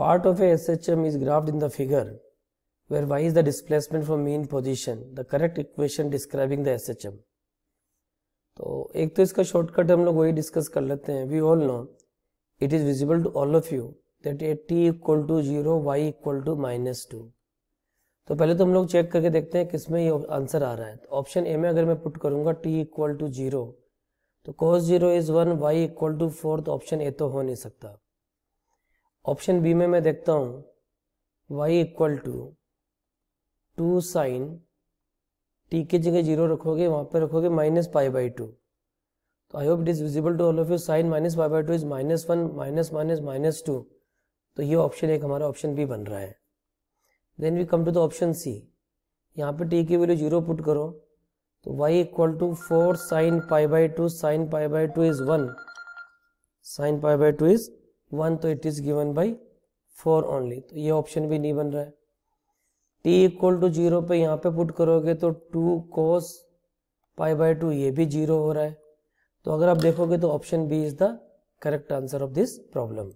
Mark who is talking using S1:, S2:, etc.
S1: Part of a SHM is graphed in the figure where y is the displacement from mean position, the correct equation describing the SHM. तो एक तो इसका shortcut हम लोग वही discuss कर लेते हैं we all know it is visible to all of you that a t equal to zero y equal to minus two तो पहले तो हम लोग चेक करके देखते हैं किसमें ये आंसर आ रहा है तो ऑप्शन ए में अगर मैं पुट करूंगा टी इक्वल टू जीरो तो cos zero is one y equal to four तो ऑप्शन ए तो हो नहीं सकता ऑप्शन बी में मैं देखता हूँ y equal to two sine t की जगह जीरो रखोगे वहां पर रखोगे माइनस पाई बाई टू तो I hope it is visible to all of you sine minus pi by two is minus one minus minus minus two तो ये option एक हमारा ऑप्शन बी बन रहा है then we come to the option C यहाँ पे t की वैल्यू जीरो पुट करो तो y equal to four sine pi by two sine pi by two is one sine pi by two is one तो it is given by four only तो ये option भी नहीं बन रहा है टी इक्वल टू जीरो पे यहाँ पे पुट करोगे तो two cos pi by two ये भी जीरो हो रहा है तो अगर आप देखोगे तो option B is the correct answer of this problem